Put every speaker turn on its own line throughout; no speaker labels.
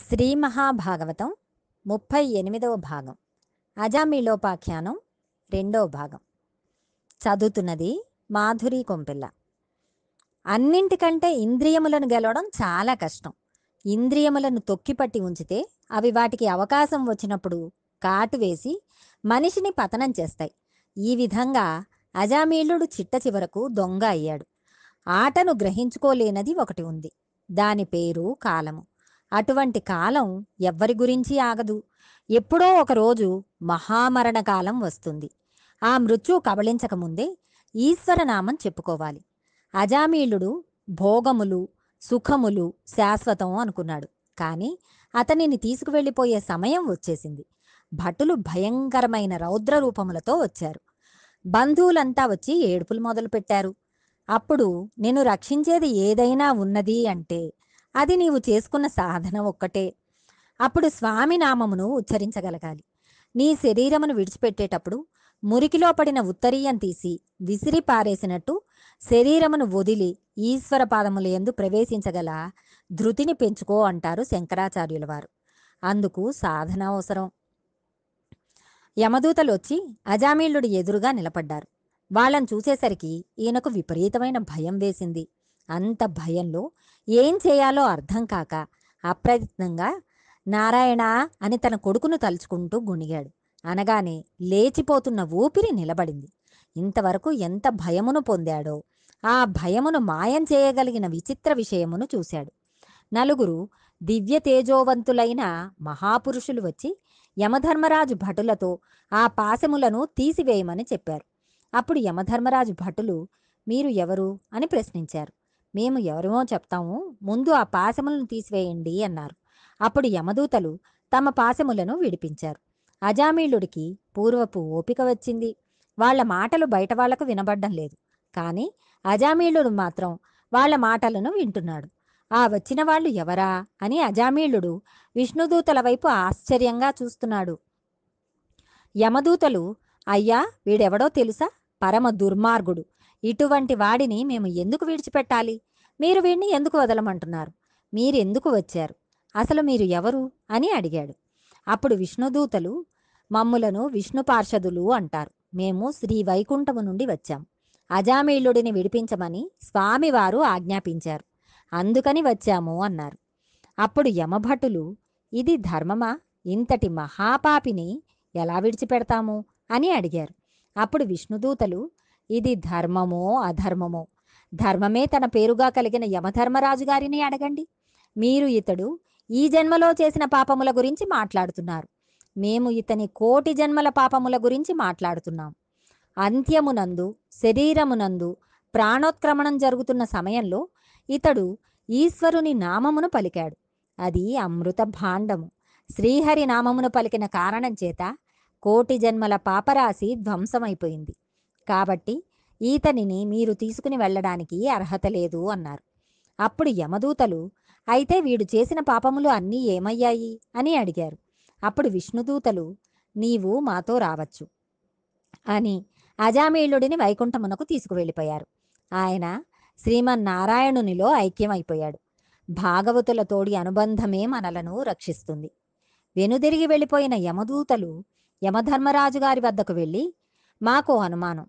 శ్రీ మహాభాగవతం ముప్పై ఎనిమిదవ భాగం అజామిలోపాఖ్యానం రెండవ భాగం చదువుతున్నది మాధురి కొంపిల్ల అన్నింటికంటే ఇంద్రియములను గెలవడం చాలా కష్టం ఇంద్రియములను తొక్కిపట్టి ఉంచితే అవి వాటికి అవకాశం వచ్చినప్పుడు కాటు వేసి మనిషిని పతనం చేస్తాయి ఈ విధంగా అజామీలుడు చిట్ట చివరకు దొంగ అయ్యాడు ఆటను గ్రహించుకోలేనది ఒకటి ఉంది దాని పేరు కాలము అటువంటి కాలం ఎవ్వరి గురించి ఆగదు ఎప్పుడో ఒకరోజు మహామరణ కాలం వస్తుంది ఆ మృత్యు కబళించకముందే ఈశ్వరనామం చెప్పుకోవాలి అజామీలుడు భోగములు సుఖములు శాశ్వతం అనుకున్నాడు కానీ అతనిని తీసుకువెళ్ళిపోయే సమయం వచ్చేసింది భటులు భయంకరమైన రౌద్ర రూపములతో వచ్చారు బంధువులంతా వచ్చి ఏడుపులు మొదలుపెట్టారు అప్పుడు నేను రక్షించేది ఏదైనా ఉన్నది అంటే అది నీవు చేసుకున్న సాధన ఒక్కటే అప్పుడు స్వామి నామమును ఉచ్చరించగలగాలి నీ శరీరమును విడిచిపెట్టేటప్పుడు మురికిలో పడిన ఉత్తరీయం తీసి విసిరి పారేసినట్టు శరీరమును వదిలి ఈశ్వర పాదముల ఎందు ప్రవేశించగల ధృతిని పెంచుకో అంటారు శంకరాచార్యుల వారు అందుకు సాధన అవసరం యమదూతలు వచ్చి అజామీళ్లుడి ఎదురుగా నిలబడ్డారు వాళ్ళని చూసేసరికి ఈయనకు విపరీతమైన భయం వేసింది అంత భయంలో ఏం చేయాలో అర్థం కాక అప్రయత్నంగా నారాయణ అని తన కొడుకును తలుచుకుంటూ గుణిగాడు అనగానే లేచిపోతున్న ఊపిరి నిలబడింది ఇంతవరకు ఎంత భయమును పొందాడో ఆ భయమును మాయం చేయగలిగిన విచిత్ర విషయమును చూశాడు నలుగురు దివ్య తేజోవంతులైన మహాపురుషులు వచ్చి యమధర్మరాజు భటులతో ఆ పాశములను తీసివేయమని చెప్పారు అప్పుడు యమధర్మరాజు భటులు మీరు ఎవరు అని ప్రశ్నించారు మేము ఎవరమో చెప్తాము ముందు ఆ పాశములను తీసివేయండి అన్నారు అప్పుడు యమదూతలు తమ పాశములను విడిపించారు అజామీళుడికి పూర్వపు ఓపిక వచ్చింది వాళ్ల మాటలు బయట వాళ్లకు వినబడ్డం లేదు కానీ అజామీళుడు మాత్రం వాళ్ల మాటలను వింటున్నాడు ఆ వచ్చిన వాళ్ళు ఎవరా అని అజామీళుడు విష్ణుదూతల వైపు ఆశ్చర్యంగా చూస్తున్నాడు యమదూతలు అయ్యా వీడెవడో తెలుసా పరమ దుర్మార్గుడు ఇటువంటి వాడిని మేము ఎందుకు విడిచిపెట్టాలి మీరు వీడిని ఎందుకు వదలమంటున్నారు మీరెందుకు వచ్చారు అసలు మీరు ఎవరు అని అడిగాడు అప్పుడు విష్ణుదూతలు మమ్ములను విష్ణు పార్షదులు అంటారు మేము శ్రీ వైకుంఠము నుండి వచ్చాం అజామీళ్ళుడిని విడిపించమని స్వామివారు ఆజ్ఞాపించారు అందుకని వచ్చాము అన్నారు అప్పుడు యమభటులు ఇది ధర్మమా ఇంతటి మహాపాపిని ఎలా విడిచిపెడతాము అని అడిగారు అప్పుడు విష్ణుదూతలు ఇది ధర్మమో అధర్మమో ధర్మమే తన పేరుగా కలిగిన యమధర్మరాజు గారిని అడగండి మీరు ఇతడు ఈ జన్మలో చేసిన పాపముల గురించి మాట్లాడుతున్నారు మేము ఇతని కోటి జన్మల పాపముల గురించి మాట్లాడుతున్నాం అంత్యమునందు శరీరమునందు ప్రాణోత్క్రమణం జరుగుతున్న సమయంలో ఇతడు ఈశ్వరుని నామమును పలికాడు అది అమృత భాండము శ్రీహరి నామమును పలికిన కారణం చేత కోటి జన్మల పాపరాశి ధ్వంసమైపోయింది కాబట్టి ఈతనిని మీరు తీసుకుని వెళ్ళడానికి అర్హత లేదు అన్నారు అప్పుడు యమదూతలు అయితే వీడు చేసిన పాపములు అన్నీ ఏమయ్యాయి అని అడిగారు అప్పుడు విష్ణుదూతలు నీవు మాతో రావచ్చు అని అజామీలుడిని వైకుంఠమునకు తీసుకువెళ్ళిపోయారు ఆయన శ్రీమన్నారాయణునిలో ఐక్యమైపోయాడు భాగవతుల తోడి అనుబంధమే మనలను రక్షిస్తుంది వెనుదిరిగి వెళ్ళిపోయిన యమదూతలు యమధర్మరాజు గారి వద్దకు వెళ్ళి మాకు అనుమానం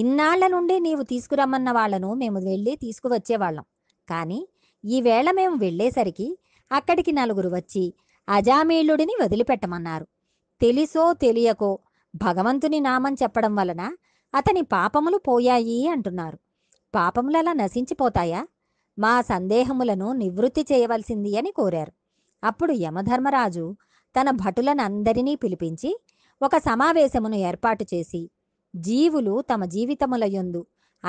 ఇన్నాళ్ల నుండి నీవు తీసుకురమ్మన్న వాళ్లను మేము వెళ్ళి తీసుకువచ్చేవాళ్ళం కానీ ఈవేళ మేము వెళ్ళేసరికి అక్కడికి నలుగురు వచ్చి అజామీళ్ళుడిని వదిలిపెట్టమన్నారు తెలిసో తెలియకో భగవంతుని నామం చెప్పడం వలన అతని పాపములు పోయాయి అంటున్నారు పాపములలా నశించిపోతాయా మా సందేహములను నివృత్తి చేయవలసింది అని కోరారు అప్పుడు యమధర్మరాజు తన భటులనందరినీ పిలిపించి ఒక సమావేశమును ఏర్పాటు చేసి జీవులు తమ జీవితములయందు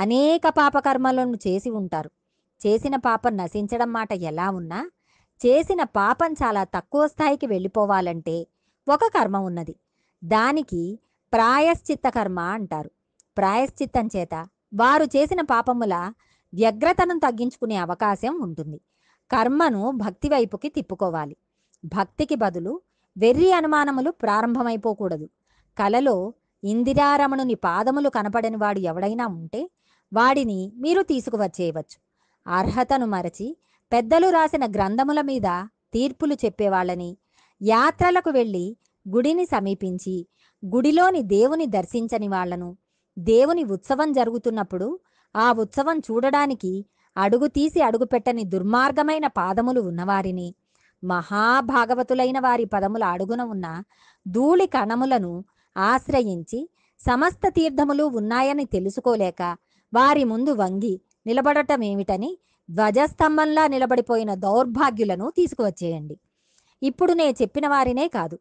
అనేక పాపకర్మలను చేసి ఉంటారు చేసిన పాపం నశించడం మాట ఎలా ఉన్నా చేసిన పాపం చాలా తక్కువ స్థాయికి వెళ్ళిపోవాలంటే ఒక కర్మ ఉన్నది దానికి ప్రాయశ్చిత్త కర్మ అంటారు ప్రాయశ్చిత్తం చేత వారు చేసిన పాపముల వ్యగ్రతను తగ్గించుకునే అవకాశం ఉంటుంది కర్మను భక్తి వైపుకి తిప్పుకోవాలి భక్తికి బదులు వెర్రి అనుమానములు ప్రారంభమైపోకూడదు కలలో ఇందిరారమణుని పాదములు కనపడని వాడు ఎవడైనా ఉంటే వాడిని మీరు తీసుకువచ్చేయవచ్చు అర్హతను మరచి పెద్దలు రాసిన గ్రంథముల మీద తీర్పులు చెప్పేవాళ్ళని యాత్రలకు వెళ్ళి గుడిని సమీపించి గుడిలోని దేవుని దర్శించని వాళ్లను దేవుని ఉత్సవం జరుగుతున్నప్పుడు ఆ ఉత్సవం చూడడానికి అడుగు తీసి అడుగుపెట్టని దుర్మార్గమైన పాదములు ఉన్నవారిని మహాభాగవతులైన వారి పదముల అడుగున ఉన్న ధూళి కణములను ఆశ్రయించి సమస్త తీర్థములు ఉన్నాయని తెలుసుకోలేక వారి ముందు వంగి నిలబడటమేమిటని ధ్వజస్తంభంలా నిలబడిపోయిన దౌర్భాగ్యులను తీసుకువచ్చేయండి ఇప్పుడు నే చెప్పిన వారినే కాదు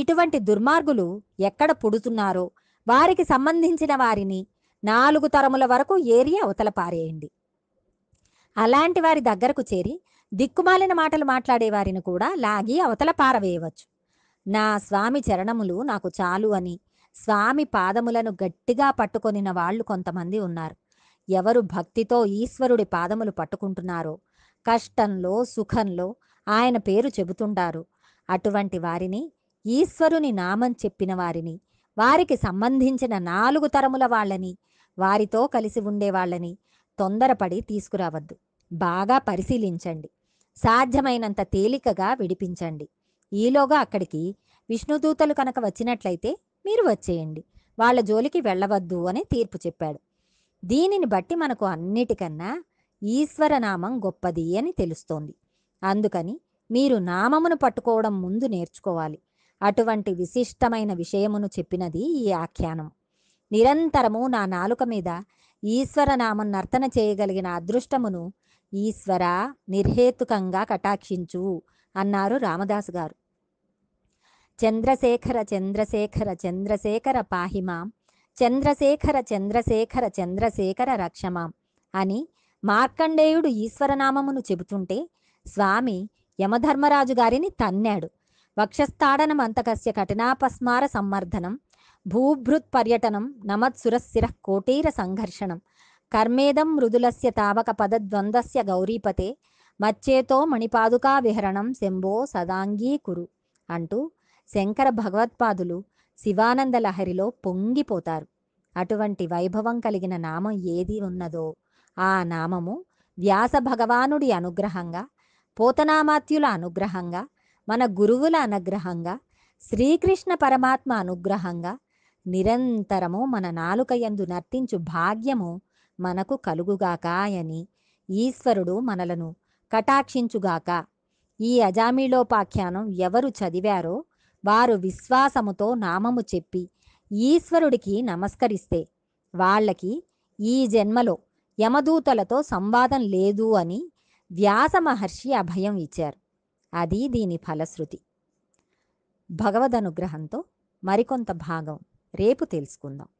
ఇటువంటి దుర్మార్గులు ఎక్కడ పుడుతున్నారో వారికి సంబంధించిన వారిని నాలుగు తరముల వరకు ఏరి అవతల పారేయండి అలాంటి వారి దగ్గరకు చేరి దిక్కుమాలిన మాటలు మాట్లాడే వారిని కూడా లాగి అవతల పారవేయవచ్చు నా స్వామి చరణములు నాకు చాలు అని స్వామి పాదములను గట్టిగా పట్టుకొనిన వాళ్ళు కొంతమంది ఉన్నారు ఎవరు భక్తితో ఈశ్వరుడి పాదములు పట్టుకుంటున్నారో కష్టంలో సుఖంలో ఆయన పేరు చెబుతుంటారు అటువంటి వారిని ఈశ్వరుని నామం చెప్పిన వారిని వారికి సంబంధించిన నాలుగు తరముల వాళ్ళని వారితో కలిసి ఉండేవాళ్ళని తొందరపడి తీసుకురావద్దు బాగా పరిశీలించండి సాధ్యమైనంత తేలికగా విడిపించండి ఈలోగా అక్కడికి విష్ణుదూతలు కనుక వచ్చినట్లయితే మీరు వచ్చేయండి వాళ్ళ జోలికి వెళ్ళవద్దు అని తీర్పు చెప్పాడు దీనిని బట్టి మనకు అన్నిటికన్నా ఈశ్వరనామం గొప్పది అని తెలుస్తోంది అందుకని మీరు నామమును పట్టుకోవడం ముందు నేర్చుకోవాలి అటువంటి విశిష్టమైన విషయమును చెప్పినది ఈ ఆఖ్యానం నిరంతరము నా నాలుక మీద ఈశ్వరనామం నర్తన చేయగలిగిన అదృష్టమును ఈశ్వర నిర్హేతుకంగా కటాక్షించు అన్నారు రామదాసు గారు చంద్రశేఖర చంద్రశేఖర చంద్రశేఖర పాహిమాం చంద్రశేఖర చంద్రశేఖర చంద్రశేఖర రక్షమాం అని మార్కండేయుడు ఈశ్వరనామమును చెబుతుంటే స్వామి యమధర్మరాజు గారిని తన్నాడు వక్షస్థాడనం అంతకస్య కఠినాపస్మార సంవర్ధనం భూభృత్ పర్యటనం నమత్సురశిర కోటీర సంఘర్షణం కర్మేదం మృదులస్య తావక పదద్వంద్వస్య గౌరీపతే మచ్చేతో మణిపాదుకా విహరణం శంభో సదాంగీకురు అంటూ శంకర భగవత్పాదులు శివానంద లహరిలో పొంగిపోతారు అటువంటి వైభవం కలిగిన నామం ఏది ఉన్నదో ఆ నామము వ్యాస భగవానుడి అనుగ్రహంగా పోతనామాత్యుల అనుగ్రహంగా మన గురువుల అనుగ్రహంగా శ్రీకృష్ణ పరమాత్మ అనుగ్రహంగా నిరంతరము మన నాలుక ఎందు నర్తించు భాగ్యము మనకు కలుగుగాకాయని ఈశ్వరుడు మనలను కటాక్షించుగాక ఈ అజామీలోపాఖ్యానం ఎవరు చదివారో వారు విశ్వాసముతో నామము చెప్పి ఈశ్వరుడికి నమస్కరిస్తే వాళ్ళకి ఈ జన్మలో యమదూతలతో సంవాదం లేదు అని వ్యాస మహర్షి అభయం ఇచ్చారు అది దీని ఫలశ్రుతి భగవద్ అనుగ్రహంతో మరికొంత భాగం రేపు తెలుసుకుందాం